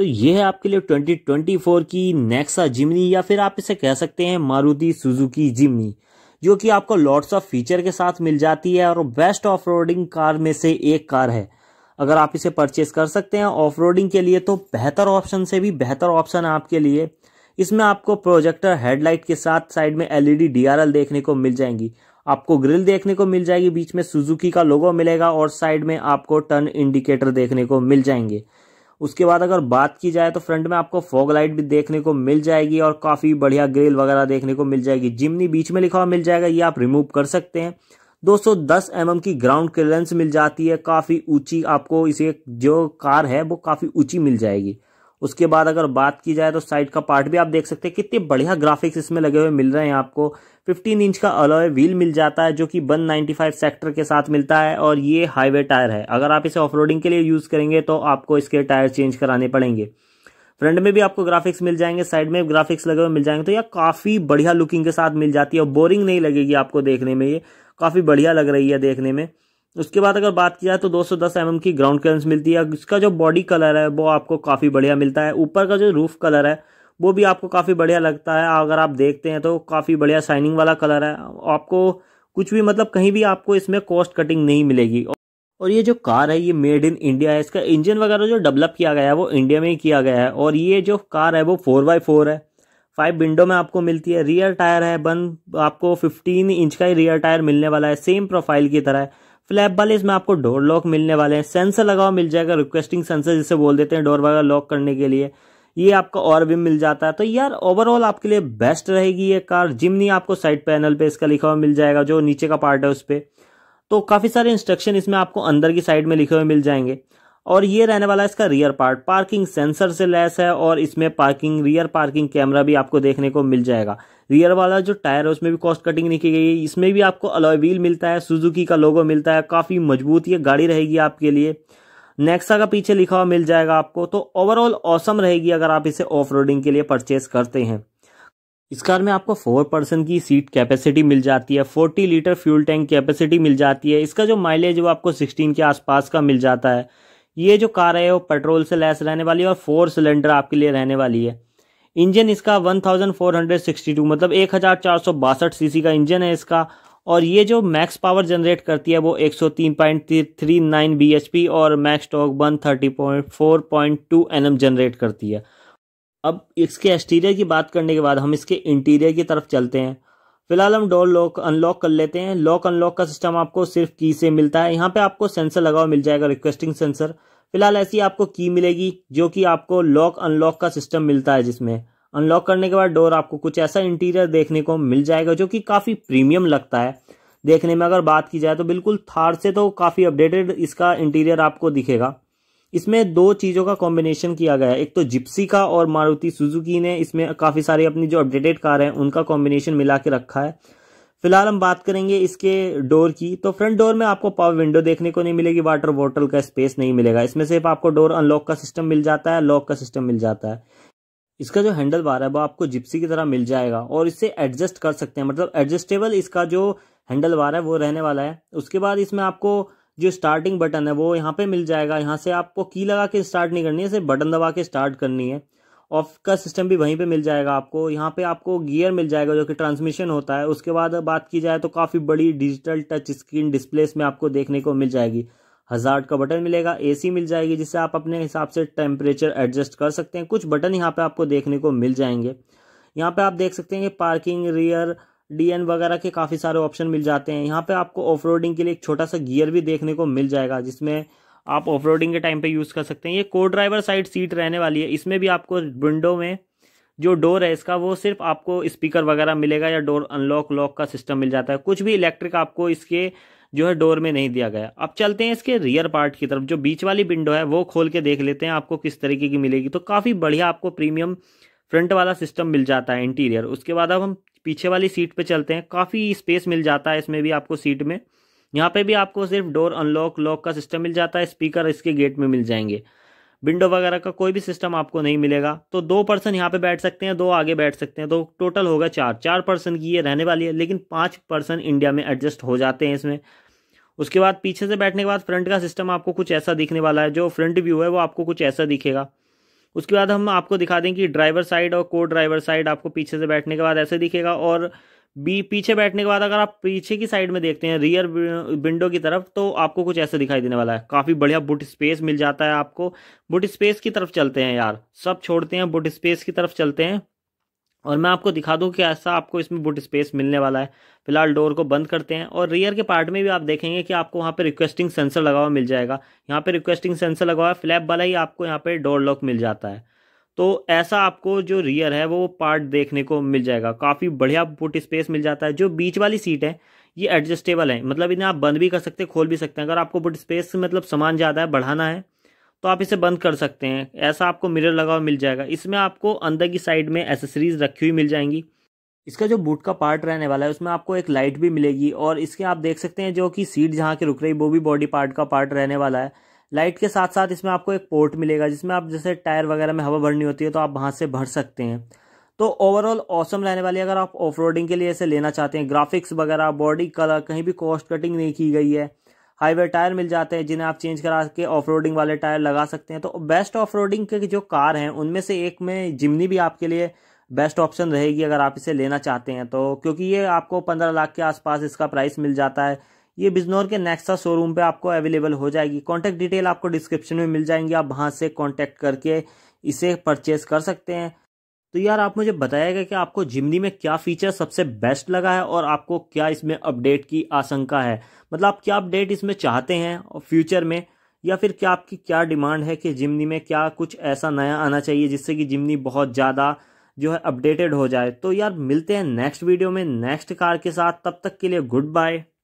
तो ये है आपके लिए 2024 की नेक्सा जिमनी या फिर आप इसे कह सकते हैं मारुति सुजुकी जिमनी जो कि आपको लॉट्स ऑफ फीचर के साथ मिल जाती है और बेस्ट ऑफ कार में से एक कार है अगर आप इसे परचेस कर सकते हैं ऑफ के लिए तो बेहतर ऑप्शन से भी बेहतर ऑप्शन है आपके लिए इसमें आपको प्रोजेक्टर हेडलाइट के साथ साइड में एलईडी डीआरएल e देखने को मिल जाएंगी आपको ग्रिल देखने को मिल जाएगी बीच में सुजुकी का लोगो मिलेगा और साइड में आपको टर्न इंडिकेटर देखने को मिल जाएंगे उसके बाद अगर बात की जाए तो फ्रंट में आपको फॉग लाइट भी देखने को मिल जाएगी और काफ़ी बढ़िया ग्रिल वगैरह देखने को मिल जाएगी जिमनी बीच में लिखा हुआ मिल जाएगा ये आप रिमूव कर सकते हैं 210 एम mm की ग्राउंड क्लियरेंस मिल जाती है काफ़ी ऊंची आपको इसे जो कार है वो काफ़ी ऊंची मिल जाएगी उसके बाद अगर बात की जाए तो साइड का पार्ट भी आप देख सकते हैं कितने बढ़िया ग्राफिक्स इसमें लगे हुए मिल रहे हैं आपको 15 इंच का अलॉय व्हील मिल जाता है जो कि 195 सेक्टर के साथ मिलता है और ये हाईवे टायर है अगर आप इसे ऑफ के लिए यूज़ करेंगे तो आपको इसके टायर चेंज कराने पड़ेंगे फ्रंट में भी आपको ग्राफिक्स मिल जाएंगे साइड में ग्राफिक्स लगे हुए मिल जाएंगे तो यह काफ़ी बढ़िया लुकिंग के साथ मिल जाती है और बोरिंग नहीं लगेगी आपको देखने में ये काफ़ी बढ़िया लग रही है देखने में उसके बाद अगर बात तो की जाए तो 210 mm की ग्राउंड क्लियरेंस मिलती है इसका जो बॉडी कलर है वो आपको काफ़ी बढ़िया मिलता है ऊपर का जो रूफ कलर है वो भी आपको काफ़ी बढ़िया लगता है अगर आप देखते हैं तो काफ़ी बढ़िया शाइनिंग वाला कलर है आपको कुछ भी मतलब कहीं भी आपको इसमें कॉस्ट कटिंग नहीं मिलेगी और ये जो कार है ये मेड इन इंडिया है इसका इंजन वगैरह जो डेवलप किया गया है वो इंडिया में ही किया गया है और ये जो कार है वो फोर बाई फोर है फाइव विंडो में आपको मिलती है रियर टायर है बन आपको फिफ्टीन इंच का ही रियर टायर मिलने वाला है सेम प्रोफाइल की तरह है फ्लैप वाले इसमें आपको डोर लॉक मिलने वाले हैं सेंसर लगा हुआ मिल जाएगा रिक्वेस्टिंग सेंसर जिसे बोल देते हैं डोर वगैरह लॉक करने के लिए ये आपका और भी मिल जाता है तो यार ओवरऑल आपके लिए बेस्ट रहेगी ये कार जिमनी आपको साइड पैनल पे इसका लिखा हुआ मिल जाएगा जो नीचे का पार्ट है उस पर तो काफ़ी सारे इंस्ट्रक्शन इसमें आपको अंदर की साइड में लिखे हुए मिल जाएंगे और ये रहने वाला है इसका रियर पार्ट पार्किंग सेंसर से लैस है और इसमें पार्किंग रियर पार्किंग कैमरा भी आपको देखने को मिल जाएगा रियर वाला जो टायर है उसमें भी कॉस्ट कटिंग नहीं की गई है इसमें भी आपको अलॉय व्हील मिलता है सुजुकी का लोगो मिलता है काफ़ी मजबूत ये गाड़ी रहेगी आपके लिए नेक्सा का पीछे लिखा हुआ मिल जाएगा आपको तो ओवरऑल औसम रहेगी अगर आप इसे ऑफ के लिए परचेस करते हैं इस कार में आपको फोर पर्सन की सीट कैपेसिटी मिल जाती है forty litre fuel tank capacity मिल जाती है इसका जो माइलेज वो आपको सिक्सटीन के आसपास का मिल जाता है ये जो कार है वो पेट्रोल से लैस रहने वाली है और फोर सिलेंडर आपके लिए रहने वाली है इंजन इसका 1462 मतलब एक सीसी का इंजन है इसका और ये जो मैक्स पावर जनरेट करती है वो 103.39 बीएचपी और मैक्स टॉक 130.4.2 nm जनरेट करती है अब इसके एक्सटीरियर की बात करने के बाद हम इसके इंटीरियर की तरफ चलते हैं फिलहाल हम डोर लॉक अनलॉक कर लेते हैं लॉक अनलॉक का सिस्टम आपको सिर्फ की से मिलता है यहाँ पे आपको सेंसर लगा हुआ मिल जाएगा रिक्वेस्टिंग सेंसर फिलहाल ऐसी आपको की मिलेगी जो कि आपको लॉक अनलॉक का सिस्टम मिलता है जिसमें अनलॉक करने के बाद डोर आपको कुछ ऐसा इंटीरियर देखने को मिल जाएगा जो कि काफ़ी प्रीमियम लगता है देखने में अगर बात की जाए तो बिल्कुल थार से तो काफ़ी अपडेटेड इसका इंटीरियर आपको दिखेगा इसमें दो चीज़ों का कॉम्बिनेशन किया गया है एक तो जिप्सी का और मारुति सुजुकी ने इसमें काफ़ी सारी अपनी जो अपडेटेड कार है उनका कॉम्बिनेशन मिला के रखा है फिलहाल हम बात करेंगे इसके डोर की तो फ्रंट डोर में आपको पावर विंडो देखने को नहीं मिलेगी वाटर बॉटल का स्पेस नहीं मिलेगा इसमें सिर्फ आपको डोर अनलॉक का सिस्टम मिल जाता है लॉक का सिस्टम मिल जाता है इसका जो हैंडल बार है वो आपको जिप्सी की तरह मिल जाएगा और इसे एडजस्ट कर सकते हैं मतलब एडजस्टेबल इसका जो हैंडल बार है वो रहने वाला है उसके बाद इसमें आपको जो स्टार्टिंग बटन है वो यहाँ पे मिल जाएगा यहाँ से आपको की लगा के स्टार्ट नहीं करनी है सिर्फ बटन दबा के स्टार्ट करनी है ऑफ का सिस्टम भी वहीं पे मिल जाएगा आपको यहाँ पे आपको गियर मिल जाएगा जो कि ट्रांसमिशन होता है उसके बाद बात की जाए तो काफ़ी बड़ी डिजिटल टच स्क्रीन डिस्प्लेस में आपको देखने को मिल जाएगी हज़ार्ड का बटन मिलेगा एसी मिल जाएगी जिससे आप अपने हिसाब से टेम्परेचर एडजस्ट कर सकते हैं कुछ बटन यहाँ पे आपको देखने को मिल जाएंगे यहाँ पे आप देख सकते हैं कि पार्किंग रियर डीएन वगैरह के काफ़ी सारे ऑप्शन मिल जाते हैं यहाँ पे आपको ऑफ के लिए एक छोटा सा गियर भी देखने को मिल जाएगा जिसमें आप ऑफ के टाइम पे यूज़ कर सकते हैं ये को ड्राइवर साइड सीट रहने वाली है इसमें भी आपको विंडो में जो डोर है इसका वो सिर्फ आपको स्पीकर वगैरह मिलेगा या डोर अनलॉक लॉक का सिस्टम मिल जाता है कुछ भी इलेक्ट्रिक आपको इसके जो है डोर में नहीं दिया गया अब चलते हैं इसके रियर पार्ट की तरफ जो बीच वाली विंडो है वो खोल के देख लेते हैं आपको किस तरीके की मिलेगी तो काफ़ी बढ़िया आपको प्रीमियम फ्रंट वाला सिस्टम मिल जाता है इंटीरियर उसके बाद अब हम पीछे वाली सीट पे चलते हैं काफ़ी स्पेस मिल जाता है इसमें भी आपको सीट में यहाँ पे भी आपको सिर्फ डोर अनलॉक लॉक का सिस्टम मिल जाता है स्पीकर इसके गेट में मिल जाएंगे विंडो वगैरह का कोई भी सिस्टम आपको नहीं मिलेगा तो दो पर्सन यहाँ पे बैठ सकते हैं दो आगे बैठ सकते हैं तो टोटल होगा चार चार पर्सन की ये रहने वाली है लेकिन पाँच पर्सन इंडिया में एडजस्ट हो जाते हैं इसमें उसके बाद पीछे से बैठने के बाद फ्रंट का सिस्टम आपको कुछ ऐसा दिखने वाला है जो फ्रंट व्यू है वो आपको कुछ ऐसा दिखेगा उसके बाद हम आपको दिखा दें कि ड्राइवर साइड और को ड्राइवर साइड आपको पीछे से बैठने के बाद ऐसे दिखेगा और बी पीछे बैठने के बाद अगर आप पीछे की साइड में देखते हैं रियर विंडो की तरफ तो आपको कुछ ऐसा दिखाई देने वाला है काफ़ी बढ़िया बुट स्पेस मिल जाता है आपको बुट स्पेस की तरफ चलते हैं यार सब छोड़ते हैं बुट स्पेस की तरफ चलते हैं और मैं आपको दिखा दूं कि ऐसा आपको इसमें बुट स्पेस मिलने वाला है फिलहाल डोर को बंद करते हैं और रियर के पार्ट में भी आप देखेंगे कि आपको वहाँ पे रिक्वेस्टिंग सेंसर लगा हुआ मिल जाएगा यहाँ पे रिक्वेस्टिंग सेंसर लगा हुआ है फ्लैप वाला ही आपको यहाँ पे डोर लॉक मिल जाता है तो ऐसा आपको जो रियर है वो पार्ट देखने को मिल जाएगा काफ़ी बढ़िया बुट स्पेस मिल जाता है जो बीच वाली सीट है ये एडजस्टेबल है मतलब इन्हें आप बंद भी कर सकते हैं खोल भी सकते हैं अगर आपको बुट स्पेस मतलब सामान ज़्यादा है बढ़ाना है तो आप इसे बंद कर सकते हैं ऐसा आपको मिरर लगा हुआ मिल जाएगा इसमें आपको अंदर की साइड में एसेसरीज रखी हुई मिल जाएंगी इसका जो बूट का पार्ट रहने वाला है उसमें आपको एक लाइट भी मिलेगी और इसके आप देख सकते हैं जो कि सीट जहाँ के रुक रही वो भी बॉडी पार्ट का पार्ट रहने वाला है लाइट के साथ साथ इसमें आपको एक पोर्ट मिलेगा जिसमें आप जैसे टायर वगैरह में हवा भरनी होती है तो आप वहाँ से भर सकते हैं तो ओवरऑल ऑसम रहने वाली अगर आप ऑफ के लिए इसे लेना चाहते हैं ग्राफिक्स वगैरह बॉडी कलर कहीं भी कॉस्ट कटिंग नहीं की गई है हाईवे टायर मिल जाते हैं जिन्हें आप चेंज करा के ऑफ वाले टायर लगा सकते हैं तो बेस्ट ऑफ के जो कार हैं उनमें से एक में जिमनी भी आपके लिए बेस्ट ऑप्शन रहेगी अगर आप इसे लेना चाहते हैं तो क्योंकि ये आपको पंद्रह लाख के आसपास इसका प्राइस मिल जाता है ये बिजनौर के नेक्सा शोरूम पे आपको अवेलेबल हो जाएगी कॉन्टैक्ट डिटेल आपको डिस्क्रिप्शन में मिल जाएंगी आप वहाँ से कॉन्टैक्ट करके इसे परचेज कर सकते हैं तो यार आप मुझे बताएगा कि आपको जिमनी में क्या फीचर सबसे बेस्ट लगा है और आपको क्या इसमें अपडेट की आशंका है मतलब आप क्या अपडेट इसमें चाहते हैं और फ्यूचर में या फिर क्या आपकी क्या डिमांड है कि जिमनी में क्या कुछ ऐसा नया आना चाहिए जिससे कि जिमनी बहुत ज़्यादा जो है अपडेटेड हो जाए तो यार मिलते हैं नेक्स्ट वीडियो में नेक्स्ट कार के साथ तब तक के लिए गुड बाय